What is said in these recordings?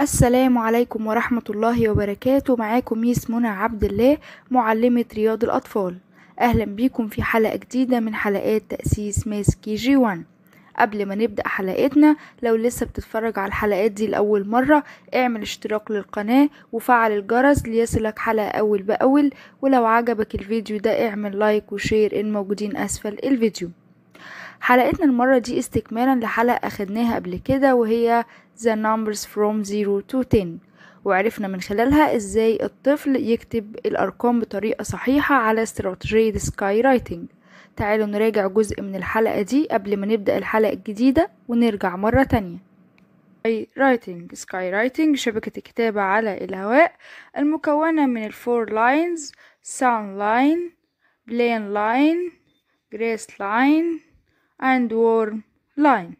السلام عليكم ورحمة الله وبركاته معاكم ميس منى عبد الله معلمة رياض الأطفال أهلا بيكم في حلقة جديدة من حلقات تأسيس ماس كي جي ون قبل ما نبدأ حلقتنا لو لسه بتتفرج على الحلقات دي لأول مرة اعمل اشتراك للقناة وفعل الجرس ليصلك حلقة أول بأول ولو عجبك الفيديو ده اعمل لايك وشير إن موجودين أسفل الفيديو حلقتنا المرة دي استكمالا لحلقة أخدناها قبل كده وهي The Numbers From Zero to Ten وعرفنا من خلالها ازاي الطفل يكتب الأرقام بطريقة صحيحة على استراتيجية سكاي رايتنج تعالوا نراجع جزء من الحلقة دي قبل ما نبدأ الحلقة الجديدة ونرجع مرة تانية سكاي رايتنج سكاي رايتنج شبكة الكتابة على الهواء المكونة من الفور لاينز ساوند لاين بلين لاين جريس لاين and warm line.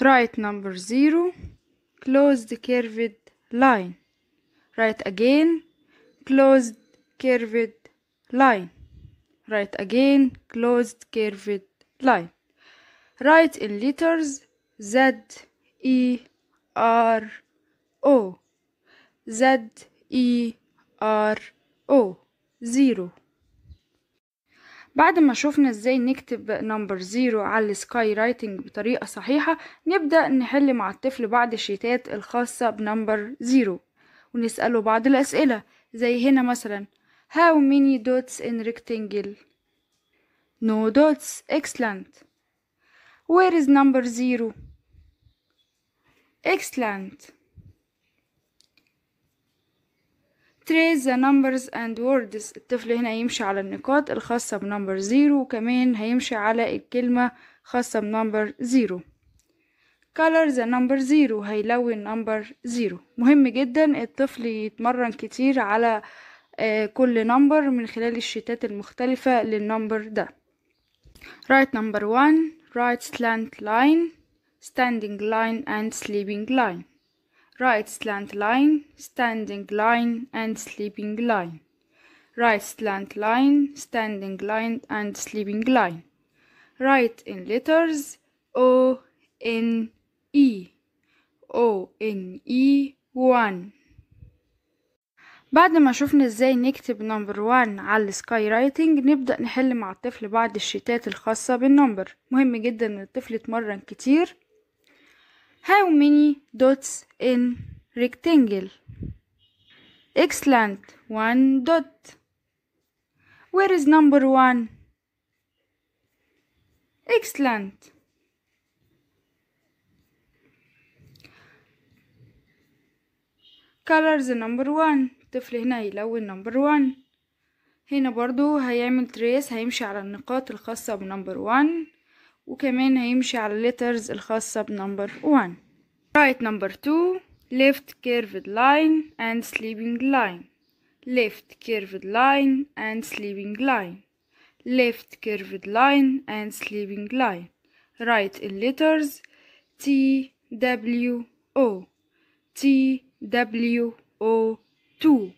Write number 0 closed curved line. Write again closed curved line. Write again closed curved line. Write in letters Z E R O Z E R O 0 بعد ما شوفنا ازاي نكتب نمبر زيرو على السكاي رايتنج بطريقة صحيحة نبدأ نحل مع الطفل بعض الشيتات الخاصة بنمبر زيرو ونسأله بعض الأسئلة زي هنا مثلا How many dots in rectangle? No dots. Excellent. Where is number zero? Excellent. trace the numbers and words الطفل هنا يمشي على النقاط الخاصة بنمبر زيرو وكمان هيمشي على الكلمة خاصة بنمبر زيرو color the number زيرو هيلوي النمبر زيرو مهم جدا الطفل يتمرن كتير على آه، كل نمبر من خلال الشيتات المختلفة للنمبر ده write number one write slant line standing line and sleeping line right slant line, standing line and sleeping line. Right slant line, standing line and sleeping line. Write in letters O N E O N E 1 بعد ما شفنا ازاي نكتب نمبر 1 على السكاي رايتنج نبدأ نحل مع الطفل بعض الشيتات الخاصة بالنمبر مهم جدا ان الطفل يتمرن كتير How many dots in rectangle? Excellent. One dot. Where is number one? Excellent. colors number one الطفل هنا يلون number one هنا برضو هيعمل تريس هيمشي على النقاط الخاصة بنمبر one وكمان هيمشي على letters الخاصة بنمبر 1 right number 2 left curved line and sleeping line left curved line and sleeping line left curved line and sleeping line write in letters T W O T W O 2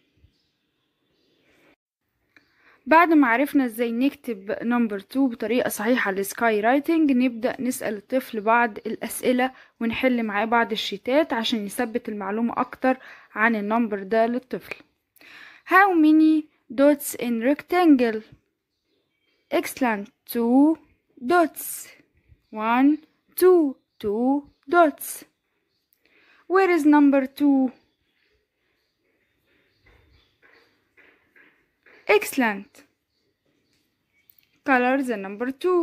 بعد ما عرفنا ازاي نكتب نمبر 2 بطريقة صحيحة للسكاي رايتنج نبدأ نسأل الطفل بعض الأسئلة ونحل معاه بعض الشيتات عشان يثبت المعلومة أكتر عن النمبر ده للطفل How many dots in rectangle? Excellent 2 dots 1 2 2 dots Where is number 2? Excellent. Color the number 2.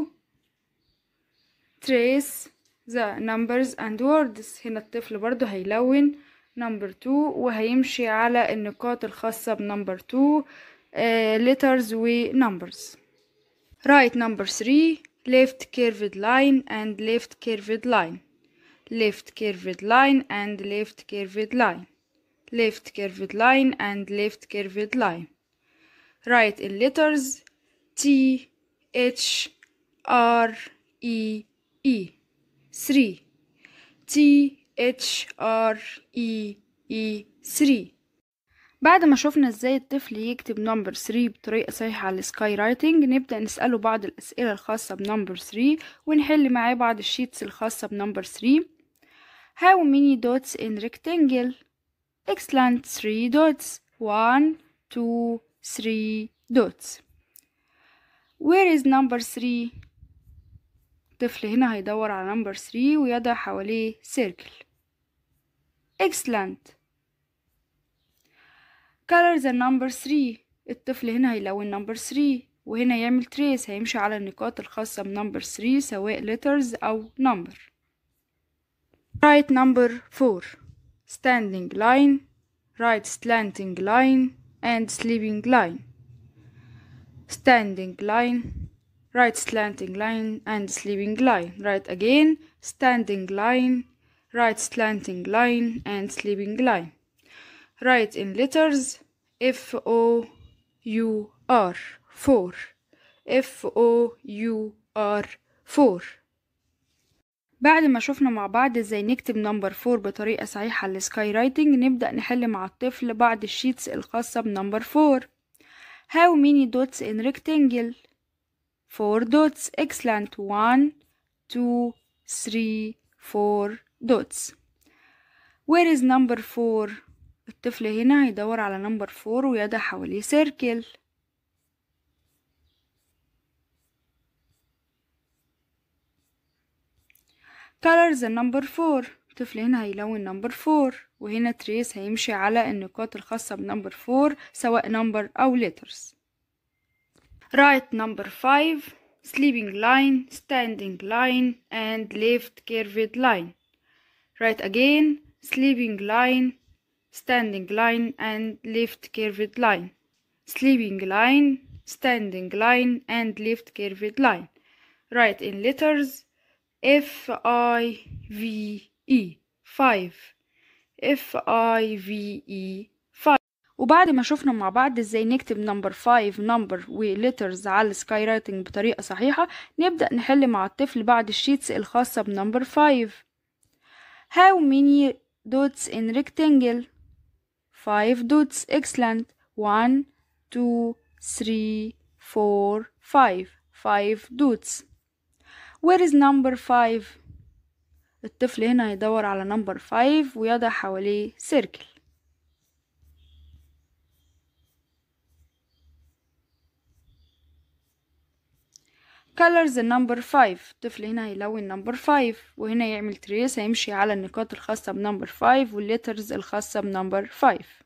Trace the numbers and words هنا الطفل برضو هيلون number 2 وهيمشي على النقاط الخاصة بnumber 2 uh, letters و numbers right number 3 left curved line and left curved line left curved line and left curved line left curved line and left curved line write in letters T H R E E 3 T H R E E 3 بعد ما شفنا ازاي الطفل يكتب نمبر 3 بطريقة صحيحة على السكاي رايتنج نبدأ نسأله بعض الأسئلة الخاصة بنمبر 3 ونحل معاه بعض الشيتس الخاصة بنمبر 3 How many dots in rectangle? Excellent 3 dots 1 2 three dots where is number three الطفل هنا هيدور على number three ويضع حواليه circle excellent color the number three الطفل هنا هيلون number three وهنا يعمل trace هيمشي على النقاط الخاصة number 3 سواء letters أو number write number 4 standing line write slanting line and sleeping line standing line right slanting line and sleeping line right again standing line right slanting line and sleeping line write in letters F O U R 4 F O U R 4 بعد ما شفنا مع بعض ازاي نكتب نمبر 4 بطريقة صحيحة للسكاي رايتنج نبدأ نحل مع الطفل بعض الشيتس الخاصة بنمبر 4 How many dots in rectangle? 4 dots excellent 1 2 3 4 dots Where is number 4? الطفل هنا هيدور على نمبر 4 ويضع حواليه سيركل colors number four الطفل هنا هيلون number 4 وهنا تريس هيمشي على النقاط الخاصة بنمبر 4 سواء number أو letters right number 5 sleeping line standing line and left curved line right again sleeping line standing line and left curved line sleeping line standing line and left curved line right in letters F I V E five F I V E وبعد ما شفنا مع بعض ازاي نكتب نمبر 5 نمبر وليترز على السكاي رايتنج بطريقة صحيحة نبدأ نحل مع الطفل بعض الشيتس الخاصة بنمبر 5 How many dots in rectangle? 5 dots excellent 1 2 3 4 5 5 dots where is number five الطفل هنا يدور على number five ويضع حواليه circle colors the number five الطفل هنا يلون number five وهنا يعمل trace هيمشي على النقاط الخاصة بnumber five والletters الخاصة بnumber five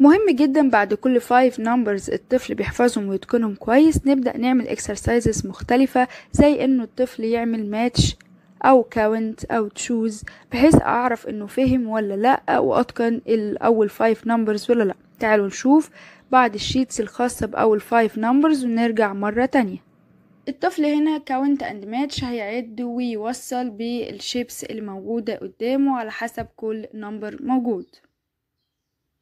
مهم جدا بعد كل 5 نمبرز الطفل بيحفظهم ويتقنهم كويس نبدأ نعمل اكسرسايزز مختلفة زي انه الطفل يعمل ماتش او كاونت او تشوز بحيث اعرف انه فهم ولا لا واتقن الاول 5 نمبرز ولا لا تعالوا نشوف بعد الشيتس الخاصة باول 5 نمبرز ونرجع مرة تانية الطفل هنا كاونت اند ماتش هيعد ويوصل بالشيبس اللي موجودة قدامه على حسب كل نمبر موجود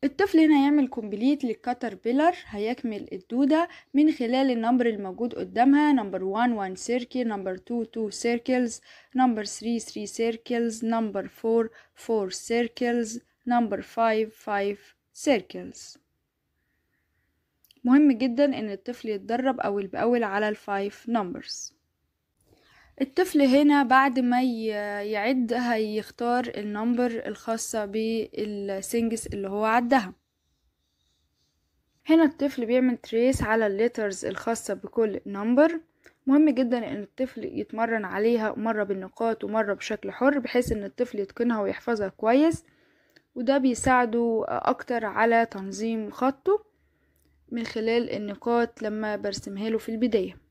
الطفل هنا يعمل كومبليت للكاتر بيلر هيكمل الدودة من خلال النمبر الموجود قدامها نمبر 1 1 سيركل نمبر 2 2 سيركلز نمبر 3 3 سيركلز نمبر 4 4 سيركلز نمبر 5 5 سيركلز مهم جدا ان الطفل يتدرب اول باول على الفايف نمبرز الطفل هنا بعد ما يعد هيختار النمبر الخاصة بالسينجس اللي هو عدها هنا الطفل بيعمل تريس على الليترز الخاصة بكل نمبر مهم جدا ان الطفل يتمرن عليها مرة بالنقاط ومرة بشكل حر بحيث ان الطفل يتقنها ويحفظها كويس وده بيساعده اكتر على تنظيم خطه من خلال النقاط لما برسمها له في البداية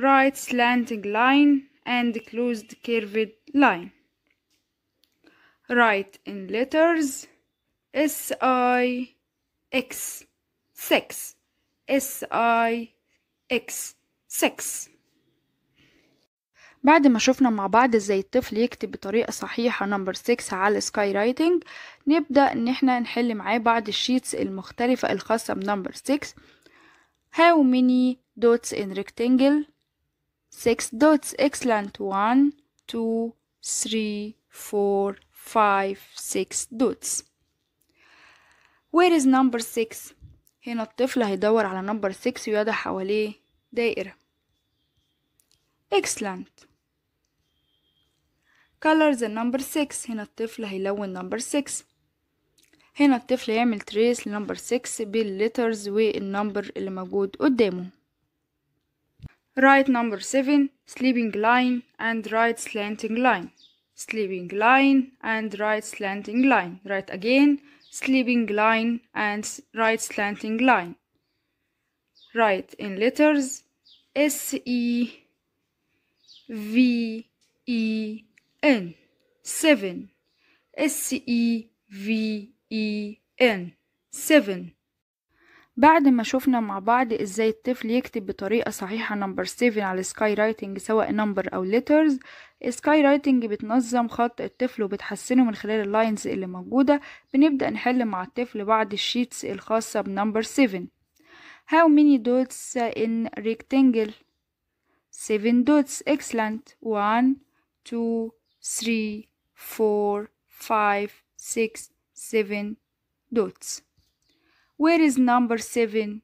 right slanting line and closed curved line write in letters S I X 6 S I X 6 بعد ما شفنا مع بعض ازاي الطفل يكتب بطريقة صحيحة نمبر 6 على سكاي رايتنج نبدأ ان احنا نحل معاه بعض الشيتس المختلفة الخاصة بنمبر 6 How many dots in rectangle six dots excellent one two three four five six dots where is number six هنا الطفل هيدور على number six ويضع حواليه دائرة excellent color the number six هنا الطفل هيلون number six هنا الطفل يعمل trace لنمبر 6 بالليترز والنمبر اللي موجود قدامه right number 7 sleeping line and right slanting line sleeping line and right slanting line right again sleeping line and right slanting line write in letters S S E V E N seven 7 S E V E N 7 بعد ما شفنا مع بعض ازاي الطفل يكتب بطريقة صحيحة نمبر 7 على سكاي رايتنج سواء نمبر او ليترز سكاي رايتنج بتنظم خط الطفل وبتحسنه من خلال اللاينز اللي موجودة بنبدأ نحل مع الطفل بعض الشيتس الخاصة بنمبر 7 How many dots in rectangle? 7 dots excellent 1 2 3 4 5 6 7 dots where is number seven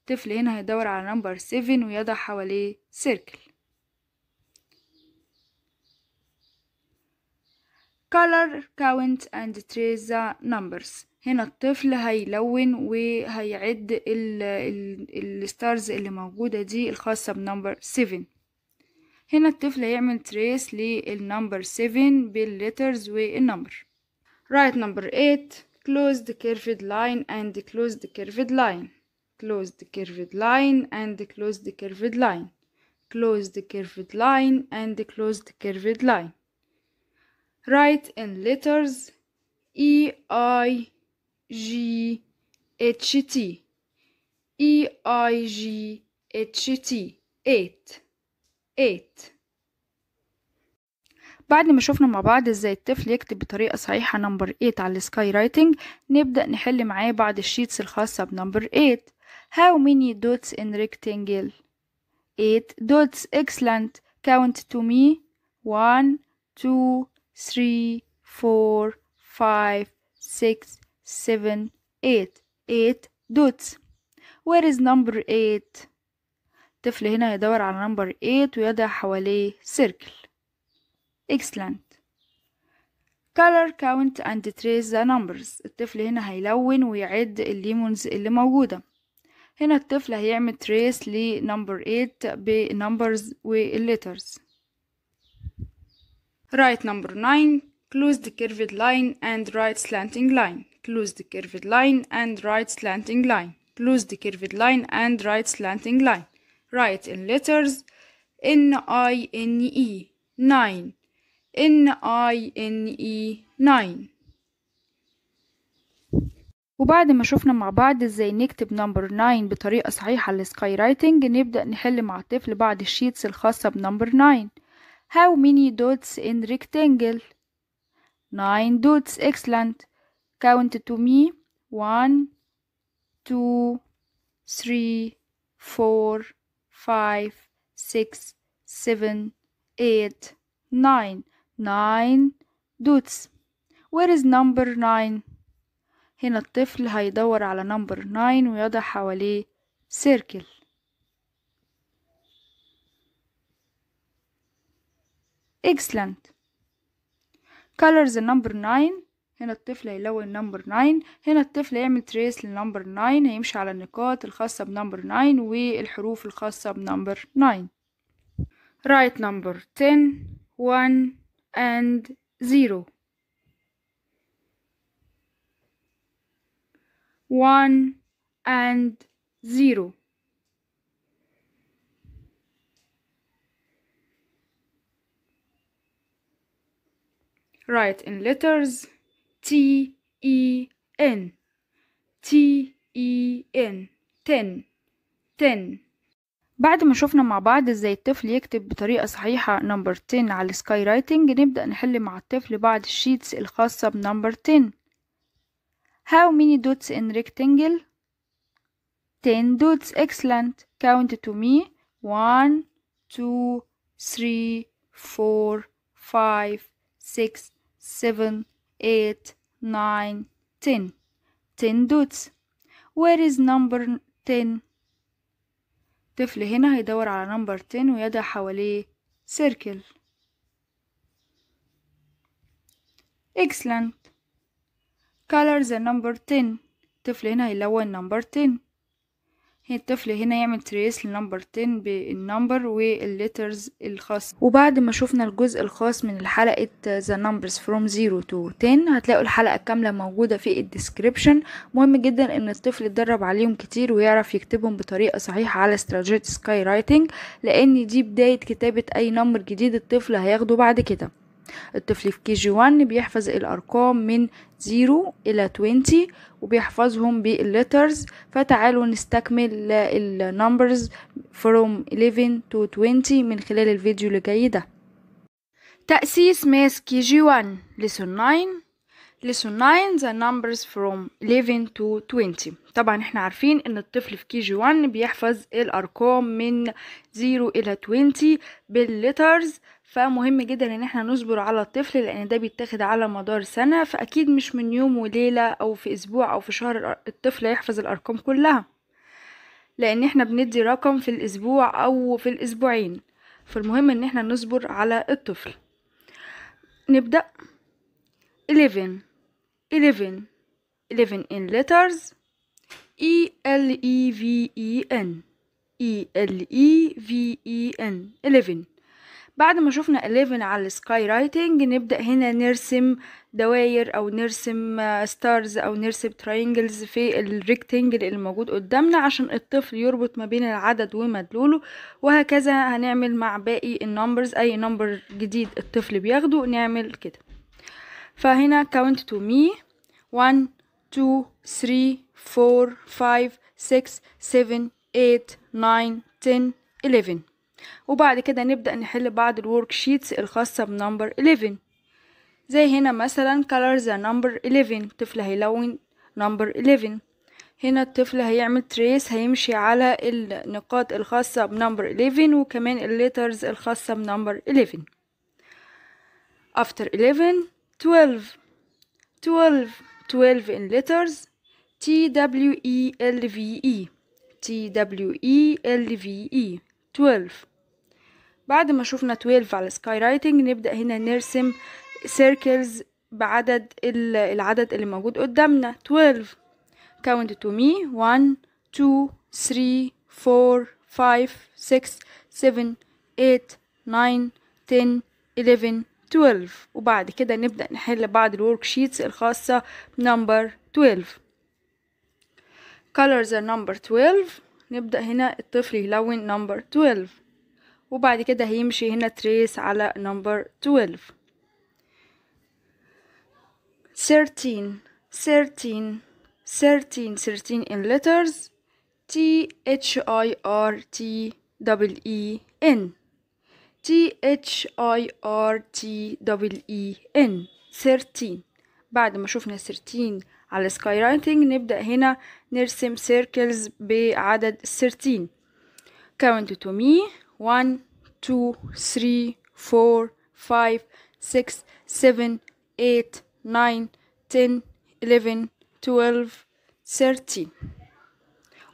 الطفل هنا هيدور على number seven ويضع حواليه circle color count and trace the numbers هنا الطفل هيلون وهيعد ال ال الستارز اللي موجودة دي الخاصة بنمبر 7 هنا الطفل هيعمل trace للنمبر 7 بالليترز والنمبر write number 8 closed curved line and closed curved line closed curved line and closed curved line closed curved line and closed curved line write in letters E I G H T E I G H T eight eight بعد ما شفنا مع بعض ازاي الطفل يكتب بطريقة صحيحة نمبر 8 على السكاي رايتنج نبدأ نحل معاه بعض الشيتس الخاصة بنمبر 8 How many dots in rectangle? 8 dots excellent count to me 1 2 3 4 5 6 7 8 8 dots Where is number 8? الطفل هنا يدور على نمبر 8 ويضع حواليه سيركل excellent color count and trace the numbers الطفل هنا هيلون ويعد الليمونز اللي موجودة هنا الطفل هيعمل trace number 8 numbers بنمبرز letters. write number 9 close the curved line and right slanting line close the curved line and right slanting line close the curved line and right slanting line write in letters N I N E 9 E NINE 9 وبعد ما شفنا مع بعض ازاي نكتب نمبر 9 بطريقة صحيحة للسكاي رايتنج نبدأ نحل مع الطفل بعض الشيتس الخاصة بنمبر 9 How many dots in rectangle? 9 dots excellent count to me 1 2 3 4 5 6 7 8 9 nine dots where is number nine هنا الطفل هيدور على number nine ويضع حواليه circle excellent colors number nine هنا الطفل هيلون نمبر 9 هنا الطفل هيعمل تريس لنمبر 9 هيمشي على النقاط الخاصة بنمبر 9 والحروف الخاصة بنمبر 9 write number ten. وان and 0 1 and 0 write in letters T E N T E N 10 10 بعد ما شفنا مع بعض ازاي الطفل يكتب بطريقة صحيحة نمبر 10 على السكاي رايتنج نبدأ نحل مع الطفل بعض الشيتس الخاصة بنمبر 10 How many dots in rectangle? 10 dots excellent count to me 1 2 3 4 5 6 7 8 9 10 10 dots Where is number 10? طفل هنا هيدور على نمبر 10 ويدع حواليه سيركل اكسلنت color the number 10 طفل هنا هيلون نمبر 10 الطفل هنا يعمل تريس لنمبر 10 بالنمبر والليترز الخاصة وبعد ما شفنا الجزء الخاص من حلقة The Numbers From 0 to 10 هتلاقوا الحلقة كاملة موجودة في الديسكريبشن مهم جدا ان الطفل يتدرب عليهم كتير ويعرف يكتبهم بطريقة صحيحة على استراتيجية سكاي رايتنج لان دي بداية كتابة اي نمبر جديد الطفل هياخده بعد كده الطفل في كي جي 1 بيحفظ الأرقام من 0 إلى 20 وبيحفظهم باللترز فتعالوا نستكمل النمبرز from 11 to 20 من خلال الفيديو اللي جاي ده تأسيس ماس كي جي 1 lesson 9 lesson 9 the numbers from 11 to 20 طبعا احنا عارفين ان الطفل في كي جي 1 بيحفظ الارقام من 0 الى 20 بالليترز فمهم جدا ان احنا نصبر على الطفل لان ده بيتاخد على مدار سنة فاكيد مش من يوم وليلة او في اسبوع او في شهر الطفل يحفظ الارقام كلها لان احنا بندي رقم في الاسبوع او في الاسبوعين فالمهم ان احنا نصبر على الطفل نبدأ 11 11 11 in letters E L E V E N E L E V E N 11 بعد ما شفنا 11 على السكاي رايتنج نبدأ هنا نرسم دواير او نرسم ستارز آه، او نرسم تراينجلز في الريكتنجل اللي موجود قدامنا عشان الطفل يربط ما بين العدد ومدلوله وهكذا هنعمل مع باقي النمبرز اي نمبر جديد الطفل بياخده نعمل كده فهنا count to me 1 2 3 4 5 6 7 8 9 10 11 وبعد كده نبدأ نحل بعض الورك شيتس الخاصة بنمبر 11 زي هنا مثلا color the number 11 الطفل هيلون نمبر 11 هنا الطفل هيعمل تريس هيمشي على النقاط الخاصة بنمبر 11 وكمان الليترز الخاصة بنمبر 11 after 11 12 12 12 in letters T W E L V E T W E L V E 12 بعد ما شوفنا 12 على السكاي رايتنج نبدأ هنا نرسم سيركلز بعدد العدد اللي موجود قدامنا 12 count to me 1 2 3 4 5 6 7 8 9 10 11 12 وبعد كده نبدأ نحل بعض الورك شيتس الخاصة بنمبر 12 colors are number 12 نبدأ هنا الطفل يلون number 12 وبعد كده هيمشي هنا تريس على نمبر 12 13 13 13 13 in letters T H I R T double E N T H I R T E N 13 بعد ما شفنا 13 على سكاي رايتنج نبدأ هنا نرسم سيركلز بعدد 13 count to me 13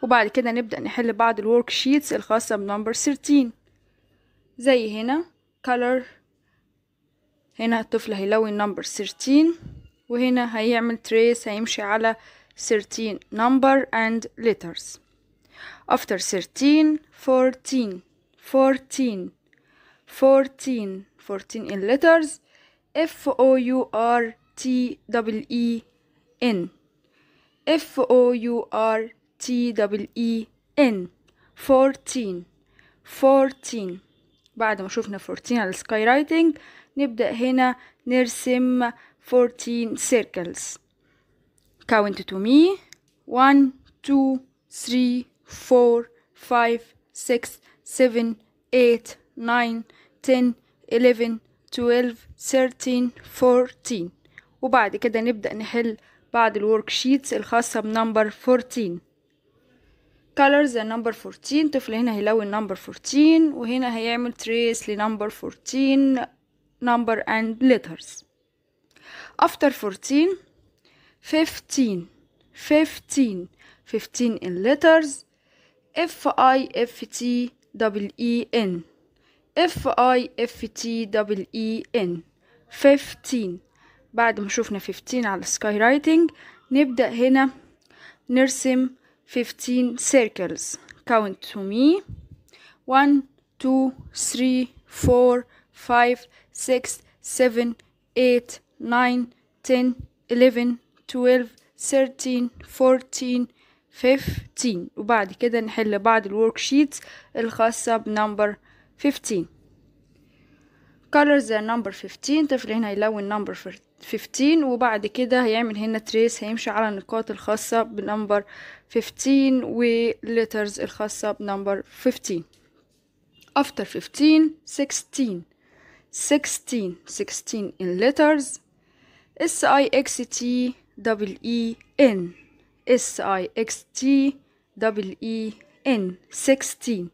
وبعد كده نبدأ نحل بعض الورك شيتس الخاصة بنمبر 13 زي هنا color هنا الطفل هيلون نمبر 13 وهنا هيعمل تريس هيمشي على 13 number and letters after 13 14 14 14 14 in letters F O U R T W E N F O U R T W E N 14 14 بعد ما شوفنا 14 على السكاي رايتنج نبدأ هنا نرسم 14 circles count to me 1 2 3 4 5 6 seven, eight, nine, ten, eleven, twelve, thirteen, fourteen. وبعد كده نبدأ نحل بعض الورك شيتس الخاصة بنمبر 14 colors نمبر 14 طفل هنا هيلون نمبر 14 وهنا هيعمل تريس لنمبر 14 number and letters after 14 15 15 15 in letters F I F T double E N F I F T double E N 15 بعد ما شوفنا 15 على sky writing نبدأ هنا نرسم 15 circles count to me One, two, three, four, five, six, seven, eight, nine, ten, eleven, twelve, thirteen, fourteen. 15 وبعد كده نحل بعض الورك شيتس الخاصة بنمبر 15 colors the number 15 طفل هنا يلون number 15 وبعد كده هيعمل هنا تريس هيمشي على النقاط الخاصة بنمبر 15 وليترز الخاصة بنمبر 15 after 15 16 16 16 in letters S I X T W E N S I X T double E N 16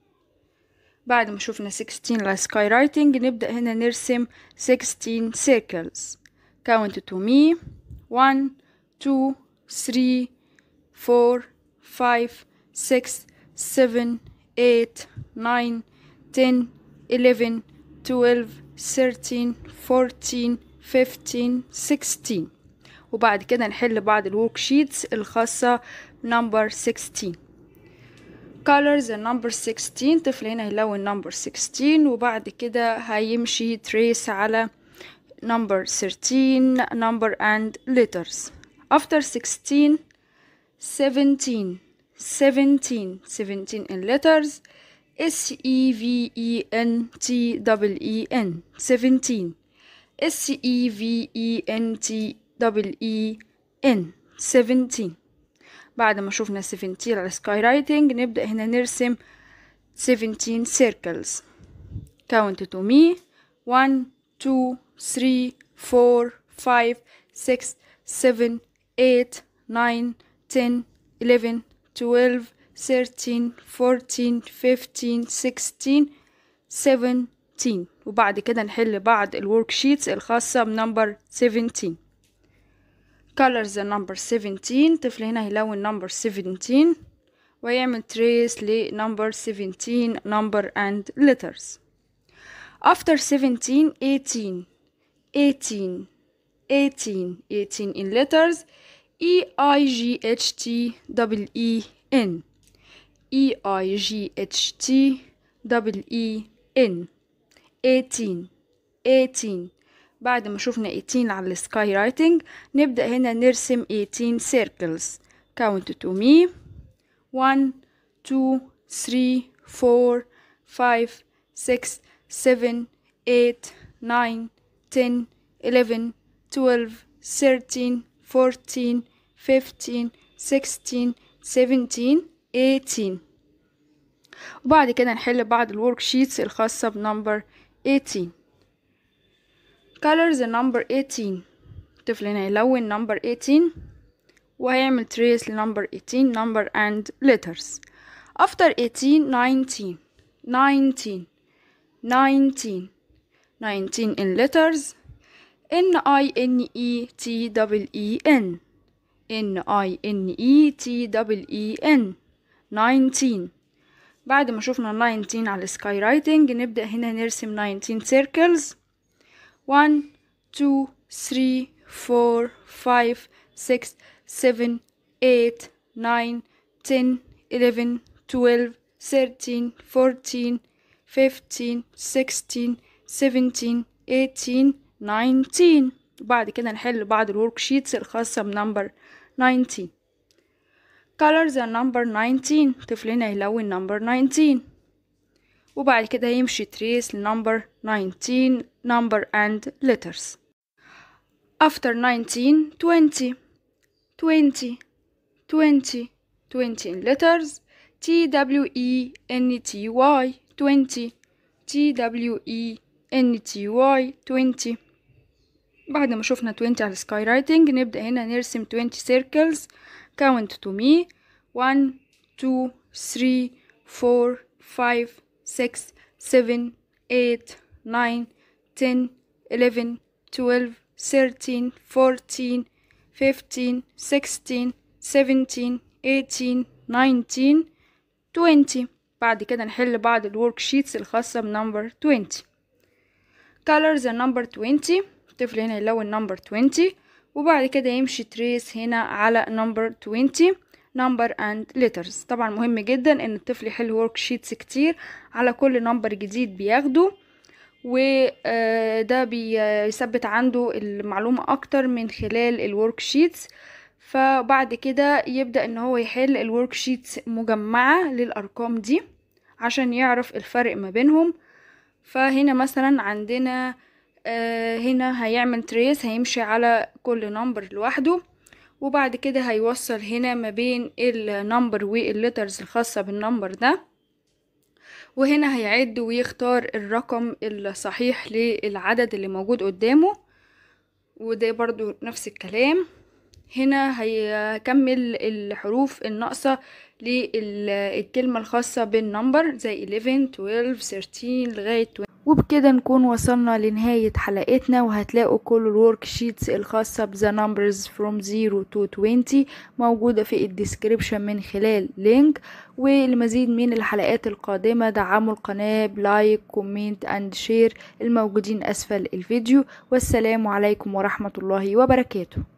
بعد ما شفنا 16 للسكاي رايتنج نبدأ هنا نرسم 16 circles count to me 1 2 3 4 5 6 7 8 9 10 11 12 13 14 15 16 وبعد كده نحل بعض الورك شيتس الخاصة نمبر 16 كولرز النمبر 16 طفل هنا هيلون نمبر 16 وبعد كده هيمشي تريس على نمبر 13 نمبر اند letters افتر 16 17 17 17 ان letters S E V E N T E E N 17 S E V E N T دبل اي ان 17 بعد ما شوفنا 17 على سكاي رايتنج نبدأ هنا نرسم 17 circles count to me 1 2 3 4 5 6 7 8 9 10 11 12 13 14 15 16 17 وبعد كده نحل بعض الورك شيتس الخاصة بنمبر 17 colors number 17 طفل هنا هيلون number 17 ويعمل trace ل number 17 number and letters after 17 18 18 18 18 in letters E I G H T double E N E I G H T double E N 18 18 بعد ما شوفنا 18 على السكاي رايتنج نبدأ هنا نرسم 18 سيركلز كاونت تو مي 1 2 3 4 5 6 7 8 9 10 11 12 13 14 15 16 17 18 وبعد كده نحل بعض الورك شيتس الخاصة بنمبر 18 color the number 18 طفلنا هيلون number 18 وهيعمل trace number 18 number and letters after 18 19 19 19 19 in letters N I N E T W E N N I N E T W E N 19 بعد ما شفنا 19 على السكاي رايتنج نبدأ هنا نرسم 19 circles 1, 2, 3, 4, 5, 6, 7, 8, 9, 10, 11, 12, 13, 14, 15, 16, 17, 18, 19 وبعد كده نحل بعض الورك شيتس الخاصة بنمبر 19 colors are number 19 طفلنا يلون number 19 وبعد كده يمشي تريس لنمبر 19 number and letters after 19 20 20 20 20 in letters T W E N T Y 20 T W E N T Y 20 بعد ما شفنا 20 على السكاي رايتنج نبدأ هنا نرسم 20 circles count to me 1 2 3 4 5 6, 7, 8, 9, 10, 11, 12, 13, 14, 15, 16, 17, 18, 19, 20 بعد كده نحل بعض الورك شيتس الخاصة بنمبر 20 colors number 20 الطفل هنا يلون number 20 وبعد كده يمشي تريس هنا على number 20 نمبر اند ليترز طبعا مهم جدا ان الطفل يحل ورك شيتس كتير على كل نمبر جديد بياخده وده آه، بيثبت عنده المعلومة اكتر من خلال الورك شيتس فبعد كده يبدأ ان هو يحل الورك شيتس مجمعة للارقام دي عشان يعرف الفرق ما بينهم فهنا مثلا عندنا آه، هنا هيعمل تريس هيمشي على كل نمبر لوحده وبعد كده هيوصل هنا ما بين النمبر والليترز الخاصة بالنمبر ده وهنا هيعد ويختار الرقم الصحيح للعدد اللي موجود قدامه وده برضو نفس الكلام هنا هيكمل الحروف الناقصة للكلمة الخاصة بالنمبر زي 11 12 13 لغاية 20 وبكده نكون وصلنا لنهاية حلقتنا وهتلاقوا كل الورك شيتس الخاصة بذا نمبرز فروم 0 to 20 موجودة في الديسكريبشن من خلال لينك والمزيد من الحلقات القادمة دعموا القناة بلايك كومنت اند شير الموجودين أسفل الفيديو والسلام عليكم ورحمة الله وبركاته